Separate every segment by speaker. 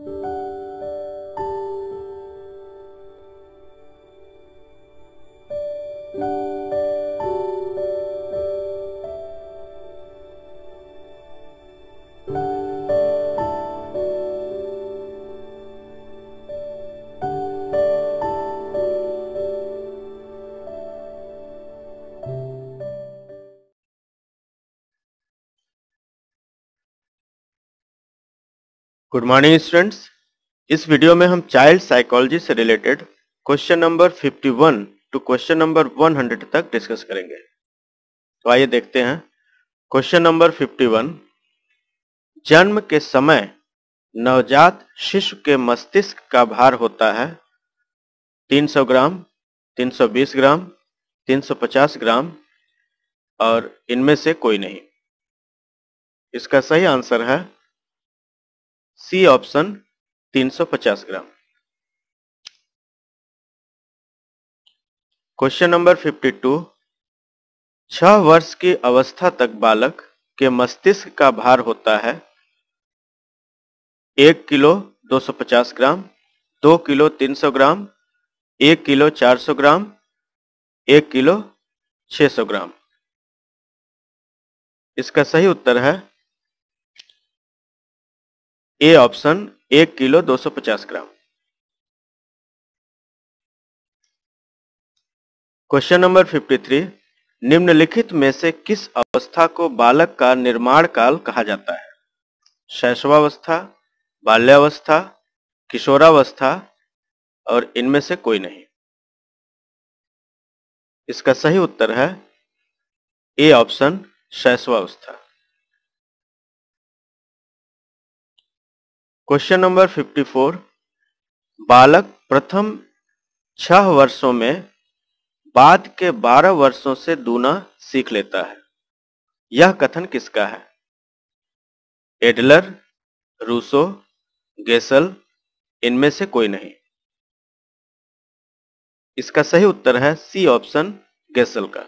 Speaker 1: you good morning students इस video में हम चाइल्ड
Speaker 2: साइकोलॉजी से related question number 51 to question number 100 तक डिस्कस करेंगे तो आइए देखते हैं क्वेश्चन नंबर 51 जन्म के समय नवजात शिशु के मस्तिष्क का भार होता है 300 ग्राम 320 ग्राम 350 ग्राम और इनमें से कोई नहीं इसका
Speaker 1: सही आंसर है C option 350 gram question number 52
Speaker 2: छह वर्ष की अवस्था तक बालक के मस्तिष्क का भार होता है एक किलो 250 ग्राम दो किलो 300 ग्राम एक किलो 400 ग्राम एक किलो
Speaker 1: 600 ग्राम इसका सही उत्तर है ए ऑप्शन एक किलो 250 ग्राम क्वेश्चन नंबर 53
Speaker 2: निम्नलिखित में से किस अवस्था को बालक का निर्माण काल कहा जाता है शैशवावस्था बाल्यावस्था किशोरावस्था
Speaker 1: और इनमें से कोई नहीं इसका सही उत्तर है ए ऑप्शन शैशवावस्था क्वेश्चन नंबर 54
Speaker 2: बालक प्रथम छह वर्षों में बाद के 12 वर्षों से दूना सीख लेता है यह कथन किसका है एडलर रूसो गेसल इनमें से कोई नहीं
Speaker 1: इसका सही उत्तर है सी ऑप्शन गेसल का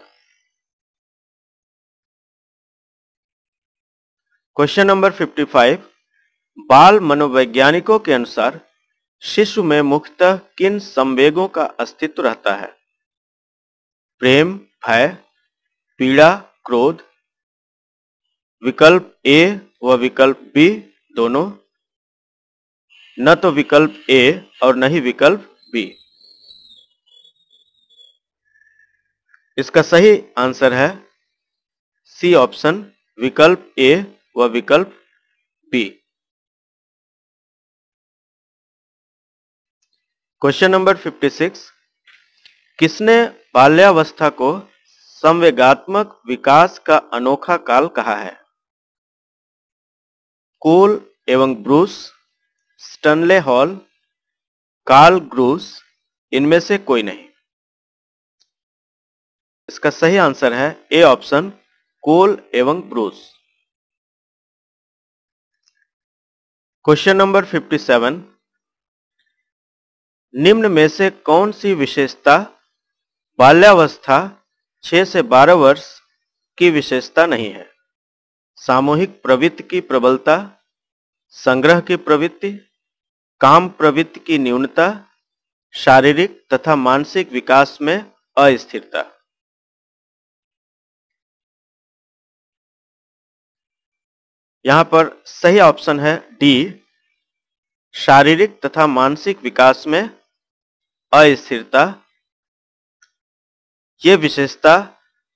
Speaker 1: क्वेश्चन
Speaker 2: नंबर 55 बाल मनोवैज्ञानिकों के अनुसार शिशु में मुख्यतः किन संवेगों का अस्तित्व रहता है प्रेम भय पीड़ा क्रोध विकल्प ए व विकल्प बी दोनों न तो विकल्प ए और न ही विकल्प बी इसका
Speaker 1: सही आंसर है सी ऑप्शन विकल्प ए व विकल्प बी
Speaker 2: क्वेश्चन नंबर 56 किसने बाल्यावस्था को संवेगात्मक विकास का अनोखा काल कहा है कोल एवं Bruce Stanley Hall Karl Groos इनमें से कोई नहीं इसका सही आंसर है ए ऑप्शन कोल एवं ब्रूस क्वेश्चन नंबर 57 निम्न में से कौन सी विशेषता बाल्यावस्था 6 से 12 वर्ष की विशेषता नहीं है सामूहिक प्रवृत्ति की प्रबलता संग्रह की प्रवृत्ति काम प्रवृत्ति की न्यूनता
Speaker 1: शारीरिक तथा मानसिक विकास में अस्थिरता यहां पर सही ऑप्शन है डी शारीरिक तथा मानसिक विकास
Speaker 2: में अस्थिरता ये विशेषता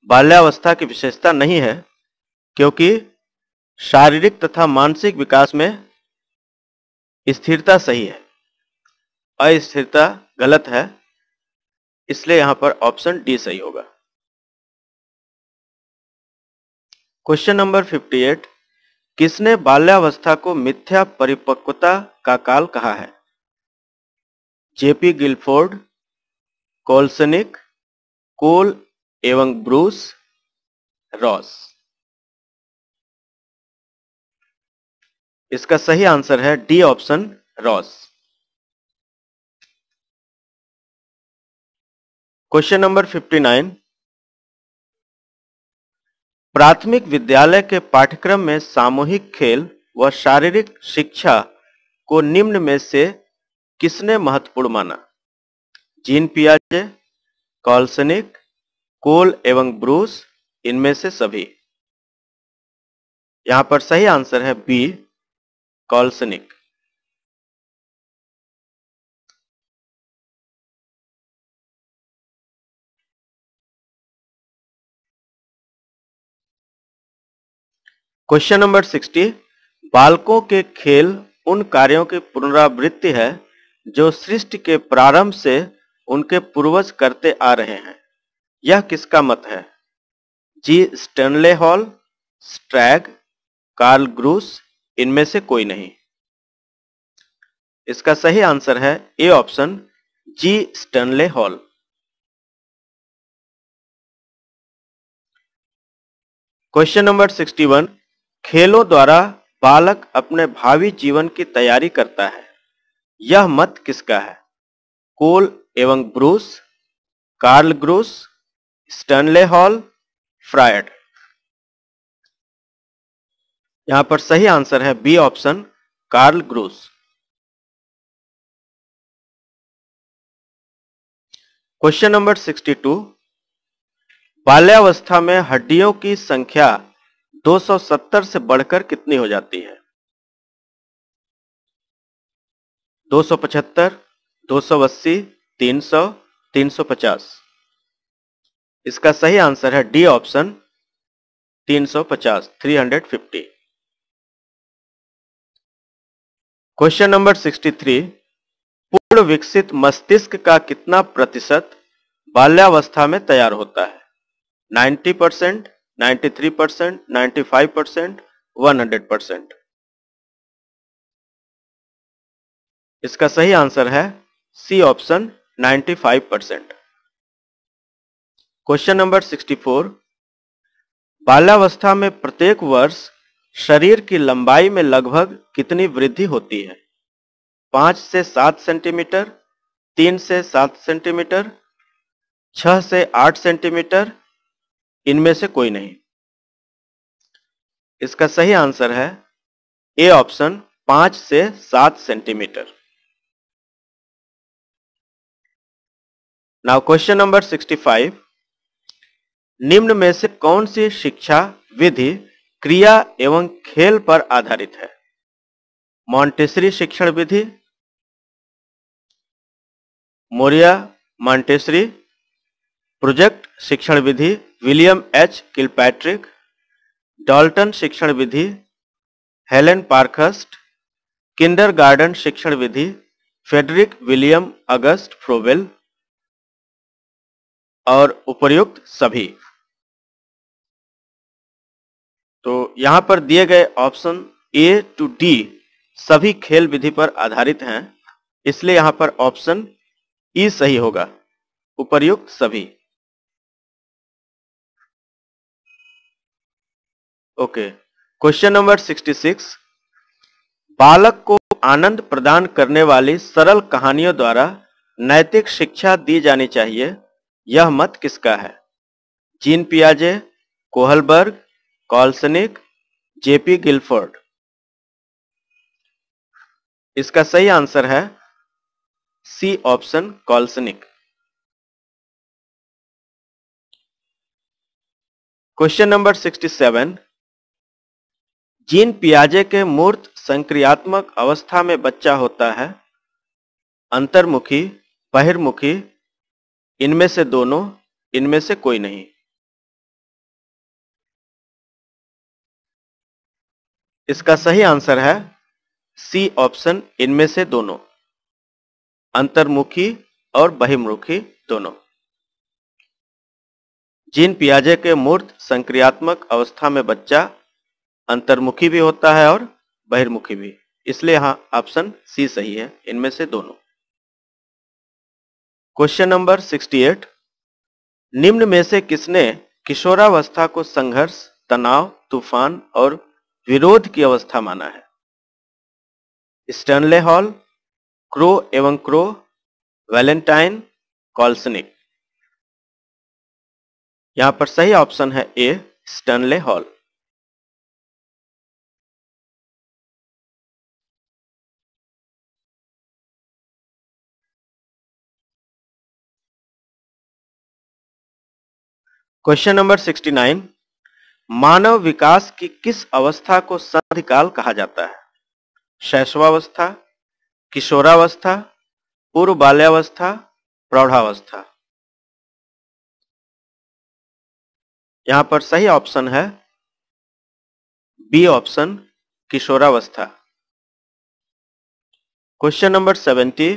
Speaker 2: बाल्यावस्था की विशेषता नहीं है क्योंकि शारीरिक तथा मानसिक विकास में स्थिरता सही है अस्थिरता गलत है इसलिए यहां पर ऑप्शन डी सही होगा क्वेश्चन नंबर 58 किसने बाल्यावस्था को मिथ्या परिपक्वता का काल कहा है
Speaker 1: जेपी गिलफोर्ड कोल्सनिक कोल एवं ब्रूस रॉस इसका सही आंसर है D option Ross question number 59 प्राथमिक विद्यालय के पाठ्यक्रम में सामूहिक
Speaker 2: खेल व शारीरिक शिक्षा को निम्न में से किसने महत्वपूर्ण माना जीन पियाजे कॉल्सनिक कोल
Speaker 1: एवं ब्रूस इनमें से सभी यहां पर सही आंसर है B Kolesnik question number sixty
Speaker 2: बालकों के खेल उन कार्यों की पुनरावृत्ति है जो सृष्टि के प्रारंभ से उनके पूर्वज करते आ रहे हैं यह किसका मत है G Stanley Hall Strang Karl Groos इनमें से कोई नहीं इसका सही आंसर है A
Speaker 1: option G Stanley Hall question number 61 खेलों द्वारा
Speaker 2: बालक अपने भावी जीवन की तैयारी करता है यह मत किसका है कोल एवं Bruce Karl Groos Stanley
Speaker 1: Hall Freud यहां पर सही आंसर है B option Karl Groos question number 62
Speaker 2: बाल्यावस्था में हड्डियों की संख्या 270 से बढ़कर कितनी हो जाती है दो सौ पचहत्तर दो सौ अस्सी तीन सौ तीन सौ पचास इसका सही आंसर है डी ऑप्शन तीन सौ पचास three hundred fifty question number sixty three पूर्ण विकसित मस्तिष्क का कितना प्रतिशत बाल्यावस्था में तैयार होता है ninety percent ninety three percent ninety five percent one hundred percent
Speaker 1: इसका सही आंसर है C option five percent question number sixty
Speaker 2: four बाल्यावस्था में प्रत्येक वर्ष शरीर की लंबाई में लगभग कितनी वृद्धि होती है पांच से सात सेंटीमीटर तीन से सात सेंटीमीटर छह से आठ सेंटीमीटर इनमें से कोई नहीं इसका सही आंसर है
Speaker 1: ए ऑप्शन पांच से सात सेंटीमीटर नाउ क्वेश्चन नंबर 65
Speaker 2: निम्न में से कौन सी शिक्षा विधि क्रिया एवं खेल पर आधारित है मॉन्टेसरी शिक्षण विधि मोरिया मॉन्टेसरी प्रोजेक्ट शिक्षण विधि विलियम एच किलपैट्रिक डॉल्टन शिक्षण विधि हेलेन पार्कस्ट किंडरगार्टन शिक्षण विधि फेडरिक विलियम
Speaker 1: अगस्त फ्रोवेल और उपयुक्त सभी तो यहां पर दिए गए ऑप्शन
Speaker 2: ए टू डी सभी खेल विधि पर आधारित हैं इसलिए यहां पर ऑप्शन
Speaker 1: ई e सही होगा उपर्युक्त सभी ओके क्वेश्चन नंबर 66
Speaker 2: बालक को आनंद प्रदान करने वाली सरल कहानियों द्वारा नैतिक शिक्षा दी जानी चाहिए यह मत किसका है जीन पियाजे कोहलबर्ग कॉल्सनिक जेपी गिलफोर्ड
Speaker 1: इसका सही आंसर है C option Kolesnik question number 67 Jean पियाजे
Speaker 2: के मूर्त संक्रियात्मक अवस्था में बच्चा होता है अंतर्मुखी
Speaker 1: बहिर्मुखी इनमें से दोनों इनमें से कोई नहीं इसका सही आंसर है सी ऑप्शन इनमें से दोनों
Speaker 2: अंतर्मुखी और बहिर्मुखी दोनों जीन पियाजे के मूर्त संक्रियात्मक अवस्था में बच्चा अंतर्मुखी भी होता है और बहिर्मुखी भी इसलिए यहां ऑप्शन सी सही है इनमें से दोनों क्वेश्चन नंबर 68 निम्न में से किसने किशोरावस्था को संघर्ष तनाव तूफान और विरोध की अवस्था
Speaker 1: माना है स्टर्नले हॉल क्रो एवं क्रो वैलेंटाइन कॉल्सनिक यहां पर सही ऑप्शन है A Stanley Hall question number 69 मानव विकास की किस अवस्था को संधिकाल कहा जाता है शैशवावस्था किशोरावस्था पूर्व बाल्यावस्था प्रौढ़ावस्था यहां पर सही ऑप्शन है बी ऑप्शन
Speaker 2: किशोरावस्था क्वेश्चन नंबर 70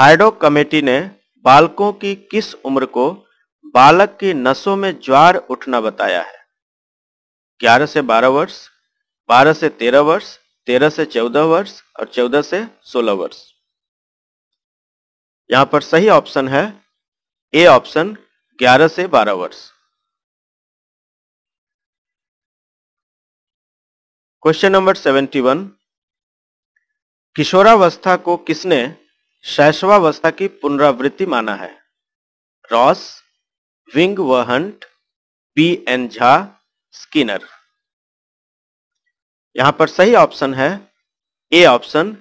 Speaker 2: हाइडो कमेटी ने बालकों की किस उम्र को बालक की नसों में ज्वार उठना बताया है 11 से 12 वर्ष 12 से 13 वर्ष 13 से 14 वर्ष और 14 से 16 वर्ष
Speaker 1: यहां पर सही ऑप्शन है ए ऑप्शन 11 से 12 वर्ष क्वेश्चन नंबर 71 किशोरावस्था को किसने
Speaker 2: शैशवावस्था की पुनरावृत्ति माना है रॉस विंग व Hunt B N Jha Skinner यहां पर सही ऑप्शन है A option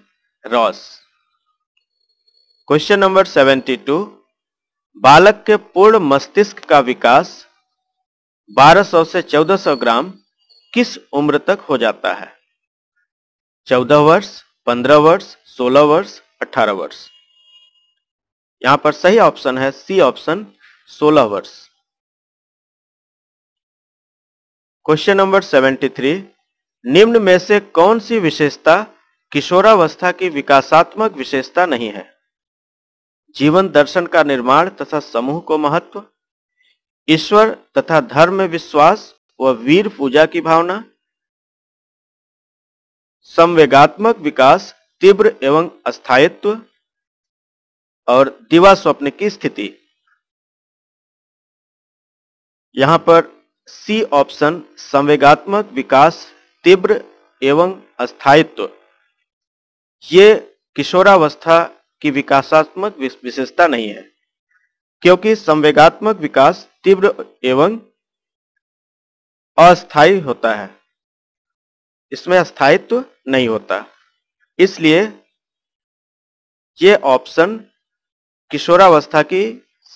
Speaker 2: Ross question number seventy two बालक के पूर्ण मस्तिष्क का विकास 1200 से 1400 ग्राम किस उम्र तक हो जाता है 14 वर्ष 15 वर्ष 16 वर्ष 18 वर्ष यहां पर सही ऑप्शन है सी ऑप्शन सोलह वर्ष क्वेश्चन नंबर सेवेंटी थ्री निम्न में से कौन सी विशेषता किशोरावस्था की विकासात्मक विशेषता नहीं है जीवन दर्शन का निर्माण तथा समूह को महत्व ईश्वर तथा धर्म में विश्वास व वीर पूजा की भावना
Speaker 1: संवेगात्मक विकास तीव्र एवं अस्थायित्व और दिवा स्वप्न की स्थिति
Speaker 2: यहां पर सी ऑप्शन संवेगात्मक विकास तीव्र एवं अस्थायित्व ये किशोरावस्था की विकासात्मक विशेषता नहीं है क्योंकि संवेगात्मक विकास तीव्र एवं अस्थायी होता है इसमें अस्थायित्व नहीं होता इसलिए ये ऑप्शन
Speaker 1: किशोरावस्था की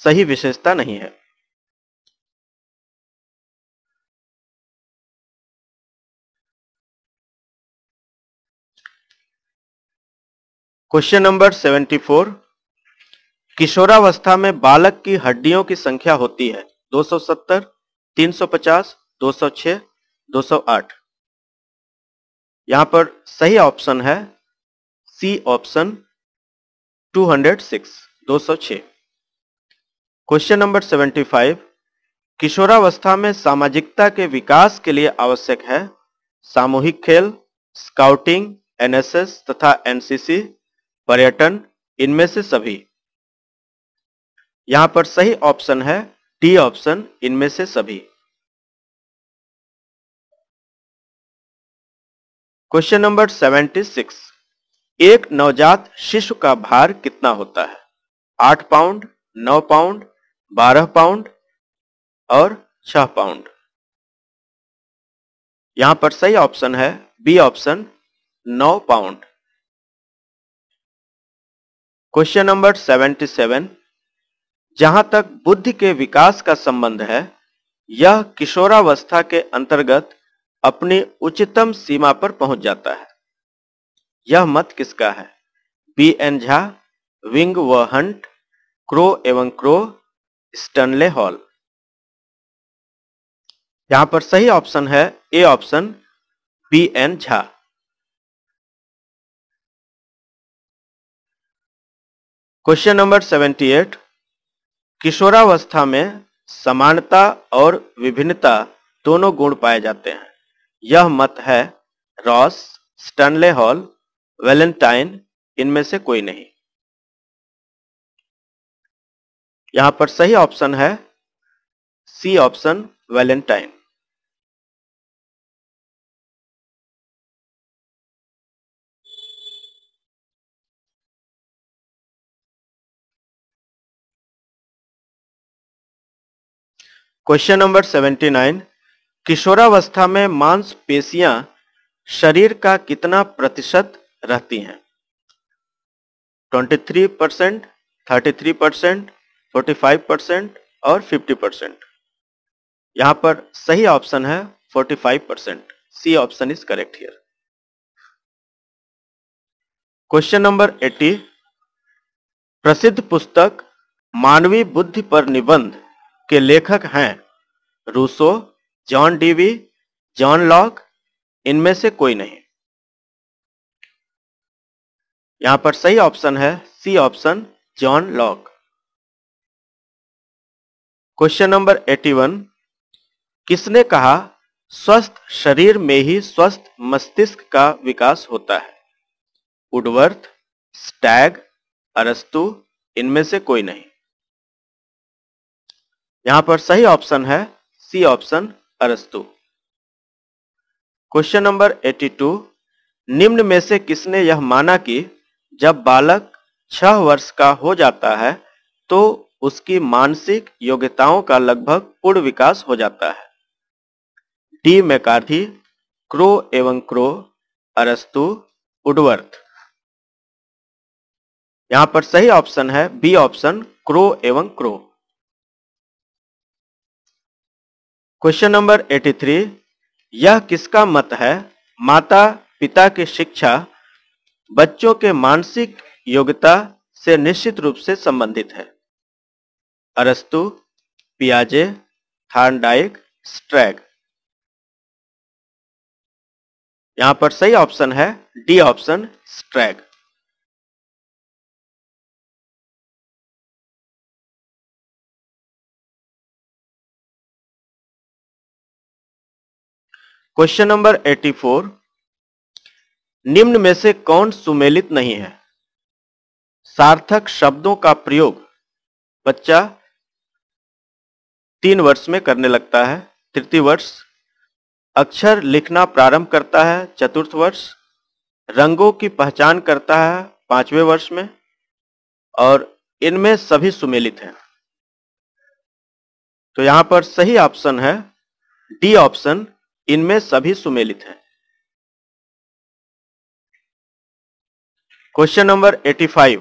Speaker 1: सही विशेषता नहीं है क्वेश्चन नंबर 74
Speaker 2: किशोरावस्था में बालक की हड्डियों की संख्या होती है 270, 350, 206, 208। यहां पर सही ऑप्शन है सी ऑप्शन 206, 206। क्वेश्चन नंबर 75 किशोरावस्था में सामाजिकता के विकास के लिए आवश्यक है सामूहिक खेल स्काउटिंग एनएसएस तथा एनसीसी पर्यटन इनमें से
Speaker 1: सभी यहां पर सही ऑप्शन है टी ऑप्शन इनमें से सभी क्वेश्चन नंबर सेवेंटी सिक्स एक नवजात शिशु का भार कितना
Speaker 2: होता है आठ पाउंड नौ पाउंड बारह पाउंड और
Speaker 1: छह पाउंड यहां पर सही ऑप्शन है बी ऑप्शन नौ पाउंड क्वेश्चन
Speaker 2: नंबर 77 जहां तक बुद्धि के विकास का संबंध है यह किशोरावस्था के अंतर्गत अपनी उच्चतम सीमा पर पहुंच जाता है यह मत किसका है बी एन झा विंग व हंट क्रो एवं क्रो स्टनले हॉल
Speaker 1: यहां पर सही ऑप्शन है A option B N Jha question number 78 किशोरावस्था में समानता
Speaker 2: और विभिन्नता दोनों गुण पाए जाते हैं यह मत है रॉस स्टनले हॉल वेलेंटाइन इनमें से कोई नहीं
Speaker 1: यहां पर सही ऑप्शन है C option Valentine question number 79 किशोरावस्था में मांस पेशियां शरीर
Speaker 2: का कितना प्रतिशत रहती हैं 23 percent thirty percent forty percent और 50 परसेंट यहां पर सही ऑप्शन है 45 percent C option is correct here question number 80 प्रसिद्ध पुस्तक मानवीय बुद्धि पर निबंध के लेखक हैं Rousseau John Dewey John Locke इनमें से कोई नहीं
Speaker 1: यहां पर सही ऑप्शन है C option John Locke question number 81
Speaker 2: किसने कहा स्वस्थ शरीर में ही स्वस्थ मस्तिष्क का विकास होता है उडवर्थ स्टैग अरस्तु इनमें से कोई नहीं यहां पर सही ऑप्शन है सी ऑप्शन अरस्तु क्वेश्चन नंबर 82 निम्न में से किसने यह माना कि जब बालक छह वर्ष का हो जाता है तो उसकी मानसिक योग्यताओं का लगभग पूर्ण विकास हो जाता है डी मैकार्थी क्रो एवं क्रो
Speaker 1: अरस्तु उडवर्थ यहां पर सही ऑप्शन है बी ऑप्शन क्रो एवं क्रो
Speaker 2: क्वेश्चन नंबर 83 यह किसका मत है माता पिता की शिक्षा बच्चों के मानसिक योग्यता से निश्चित रूप से संबंधित है अरस्तु पियाजे
Speaker 1: थार्नडाइक स्ट्रैग यहां पर सही ऑप्शन है D option Strang question number 84 निम्न में से कौन सुमेलित नहीं है सार्थक
Speaker 2: शब्दों का प्रयोग बच्चा तीन वर्ष में करने लगता है तृतीय वर्ष अक्षर लिखना प्रारंभ करता है चतुर्थ वर्ष रंगों की पहचान करता है पांचवें वर्ष में और इनमें सभी सुमेलित हैं तो यहां पर सही ऑप्शन है डी ऑप्शन इनमें सभी सुमेलित हैं क्वेश्चन नंबर 85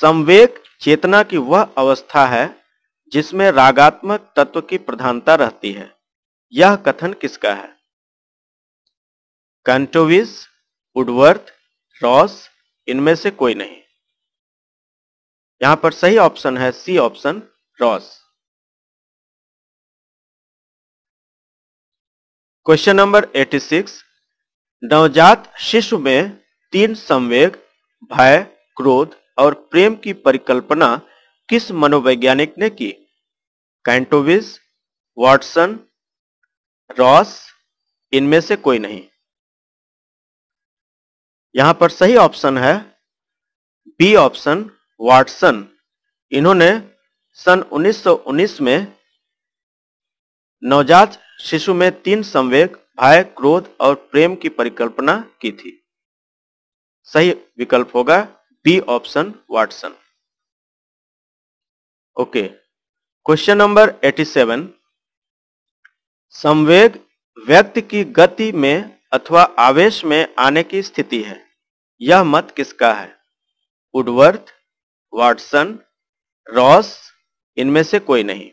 Speaker 2: संवेक चेतना की वह अवस्था है जिसमें रागात्मक तत्व की प्रधानता रहती है यह कथन किसका है कंटोविस उडवर्थ रॉस इनमें से कोई नहीं
Speaker 1: यहां पर सही ऑप्शन है C option Ross question number 86 नवजात
Speaker 2: शिशु में तीन संवेग भय क्रोध और प्रेम की परिकल्पना किस मनोवैज्ञानिक ने की कैंटोविस वॉटसन रॉस इनमें से कोई नहीं यहां पर सही ऑप्शन है बी ऑप्शन वाटसन इन्होंने सन 1919 में नवजात शिशु में तीन संवेग भय क्रोध और प्रेम की परिकल्पना की थी सही विकल्प होगा B option Watson okay question number 87 संवेग व्यक्ति की गति में अथवा आवेश में आने की स्थिति है यह मत किसका है उडवर्थ वाटसन रॉस इनमें से कोई नहीं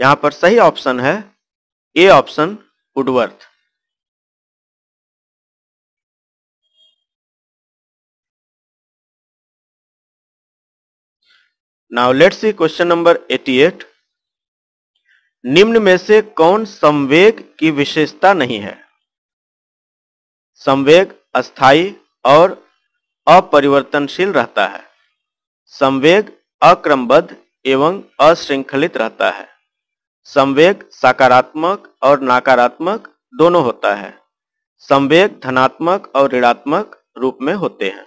Speaker 1: यहां पर सही ऑप्शन है A option Woodworth now let's see question number 88
Speaker 2: निम्न में से कौन संवेग की विशेषता नहीं है संवेग अस्थाई और अपरिवर्तनशील रहता है संवेग अक्रमबद्ध एवं अश्रृंखलित रहता है संवेग सकारात्मक और नकारात्मक दोनों होता है
Speaker 1: संवेग धनात्मक और ऋणात्मक रूप में होते हैं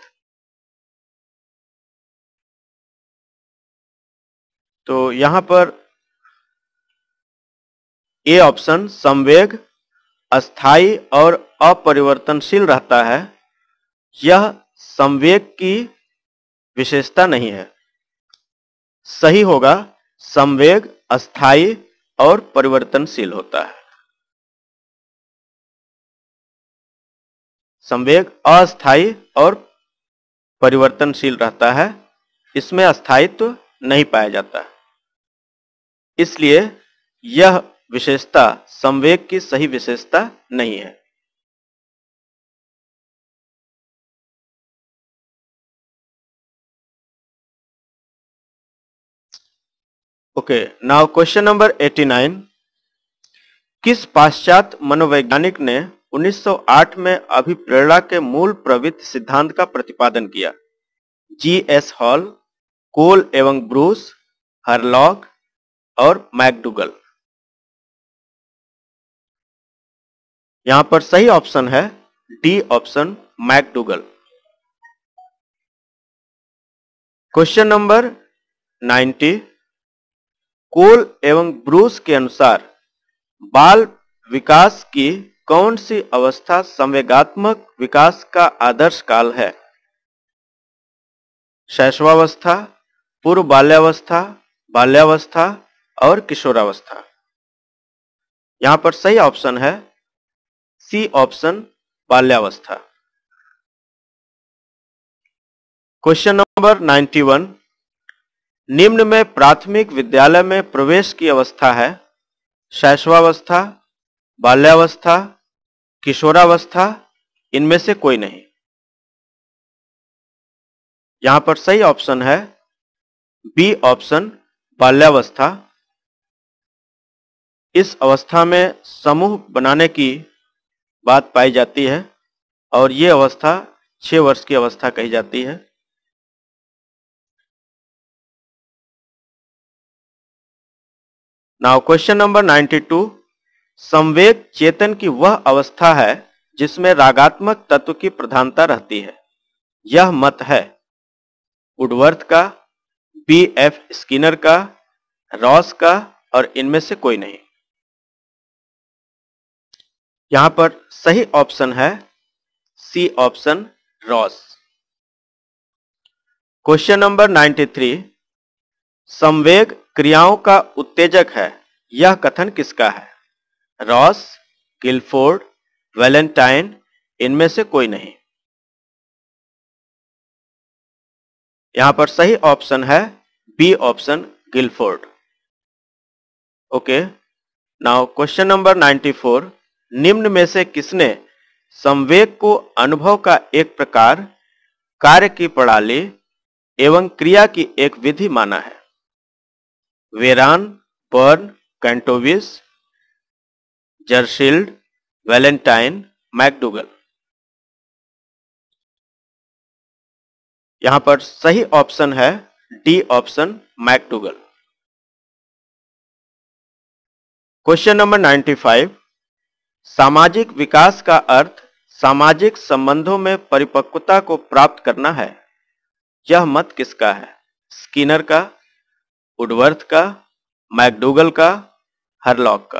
Speaker 1: तो यहां पर ए ऑप्शन संवेग अस्थाई और
Speaker 2: अपरिवर्तनशील रहता है यह संवेग की विशेषता नहीं है सही होगा संवेग अस्थाई
Speaker 1: और परिवर्तनशील होता है संवेग अस्थाई और परिवर्तनशील
Speaker 2: रहता है इसमें अस्थायित्व तो नहीं पाया जाता इसलिए
Speaker 1: यह विशेषता संवेग की सही विशेषता नहीं है ओके नाउ क्वेश्चन
Speaker 2: नंबर 89 किस पाश्चात मनोवैज्ञानिक ने 1908 में अभिप्रेरणा के मूल प्रवृत्त सिद्धांत का प्रतिपादन किया जी
Speaker 1: एस हॉल कोल एवं ब्रूस हरलॉग और मैकडूगल यहां पर सही ऑप्शन है D option McDougall
Speaker 2: question number 90 Cole एवं ब्रूस के अनुसार बाल विकास की कौन सी अवस्था संवेगात्मक विकास का आदर्श काल है शैशवावस्था पूर्व बाल्यावस्था बाल्यावस्था और
Speaker 1: किशोरावस्था यहां पर सही ऑप्शन है सी ऑप्शन बाल्यावस्था क्वेश्चन
Speaker 2: नंबर 91 निम्न में प्राथमिक विद्यालय में प्रवेश की अवस्था है शैशवावस्था बाल्यावस्था किशोरावस्था
Speaker 1: इनमें से कोई नहीं यहां पर सही ऑप्शन है बी ऑप्शन बाल्यावस्था
Speaker 2: इस अवस्था में समूह बनाने की बात पाई
Speaker 1: जाती है और ये अवस्था छह वर्ष की अवस्था कही जाती है नाउ क्वेश्चन नंबर 92 संवेद चेतन की वह अवस्था है
Speaker 2: जिसमें रागात्मक तत्व की प्रधानता रहती है यह मत है उडवर्थ का बी एफ स्किनर का रॉस का और इनमें से कोई नहीं यहां पर सही ऑप्शन है C option Ross question number 93 संवेग क्रियाओं का उत्तेजक है यह कथन किसका है रॉस गिलफोर्ड वैलेंटाइन
Speaker 1: इनमें से कोई नहीं यहां पर सही ऑप्शन है B option Guilford
Speaker 2: okay now question number 94 निम्न में से किसने संवेग को अनुभव का एक प्रकार कार्य की प्रणाली एवं क्रिया की एक विधि माना है वेरान पर्न
Speaker 1: कैंटोविस जर्शिल्ड वैलेंटाइन मैकडूगल यहां पर सही ऑप्शन है D option McDougall
Speaker 2: question number 95 सामाजिक विकास का अर्थ सामाजिक संबंधों में परिपक्वता को प्राप्त करना है यह
Speaker 1: मत किसका है स्किनर का उडवर्थ का मैकडूगल का हरलॉक का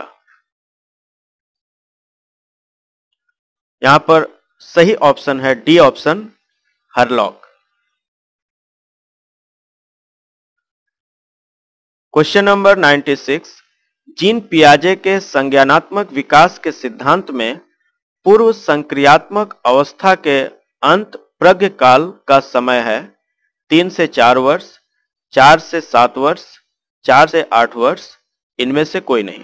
Speaker 1: यहां पर सही ऑप्शन है D option Hurlock question number 96
Speaker 2: Jean पियाजे के संज्ञानात्मक विकास के सिद्धांत में पूर्व संक्रियात्मक अवस्था के अंत प्रज्ञ काल का समय है तीन से चार वर्ष चार से सात वर्ष चार से आठ वर्ष इनमें से कोई नहीं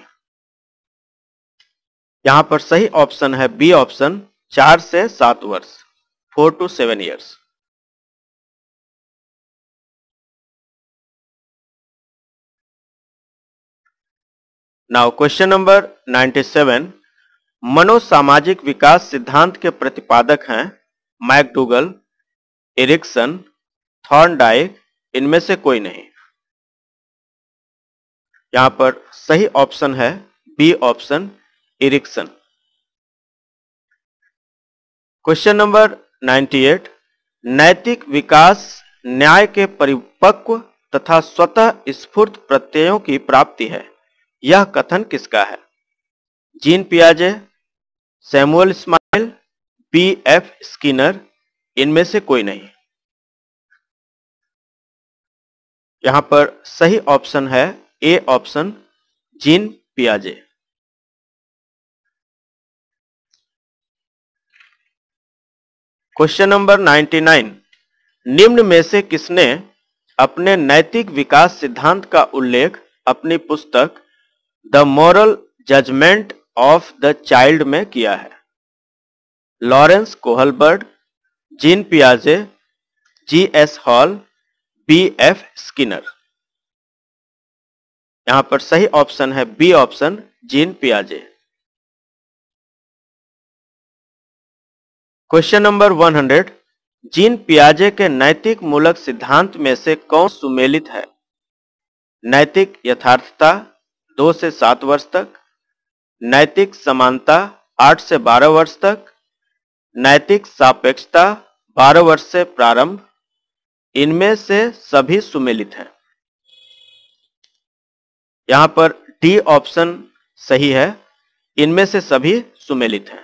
Speaker 2: यहां पर सही ऑप्शन है बी ऑप्शन
Speaker 1: चार से सात वर्ष four to seven years now question number 97 मनोसामाजिक विकास
Speaker 2: सिद्धांत के प्रतिपादक हैं मैकडूगल एरिक्सन थॉर्नडाइक इनमें से कोई नहीं यहां पर सही ऑप्शन है B option Erikson question number 98 नैतिक विकास न्याय के परिपक्व तथा स्वतः स्फूर्त प्रत्ययों की प्राप्ति है यह कथन किसका है जीन पियाजे Samuel Smiles B F Skinner इनमें से कोई नहीं
Speaker 1: यहां पर सही ऑप्शन है ए ऑप्शन जीन पियाजे क्वेश्चन नंबर 99 निम्न में से किसने
Speaker 2: अपने नैतिक विकास सिद्धांत का उल्लेख अपनी पुस्तक the moral judgment of the child में किया है लॉरेंस कोहलबर्ड जीन पियाजे G S Hall
Speaker 1: B F Skinner यहां पर सही ऑप्शन है बी ऑप्शन जीन पियाजे
Speaker 2: क्वेश्चन नंबर 100 जीन पियाजे के नैतिक मूलक सिद्धांत में से कौन सुमेलित है नैतिक यथार्थता दो से सात वर्ष तक नैतिक समानता आठ से बारह वर्ष तक नैतिक सापेक्षता बारह वर्ष से प्रारंभ इनमें से सभी सुमेलित हैं यहां पर डी
Speaker 1: ऑप्शन सही है इनमें से सभी सुमेलित हैं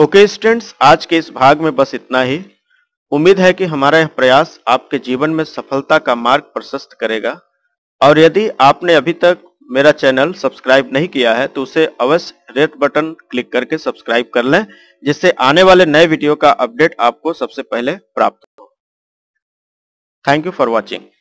Speaker 1: ओके okay, स्टूडेंट्स आज के इस
Speaker 2: भाग में बस इतना ही उम्मीद है कि हमारा यह प्रयास आपके जीवन में सफलता का मार्ग प्रशस्त करेगा और यदि आपने अभी तक मेरा चैनल सब्सक्राइब नहीं किया है तो उसे अवश्य रेड बटन क्लिक करके सब्सक्राइब कर लें जिससे आने वाले नए वीडियो
Speaker 1: का अपडेट आपको सबसे पहले प्राप्त हो थैंक यू फॉर वॉचिंग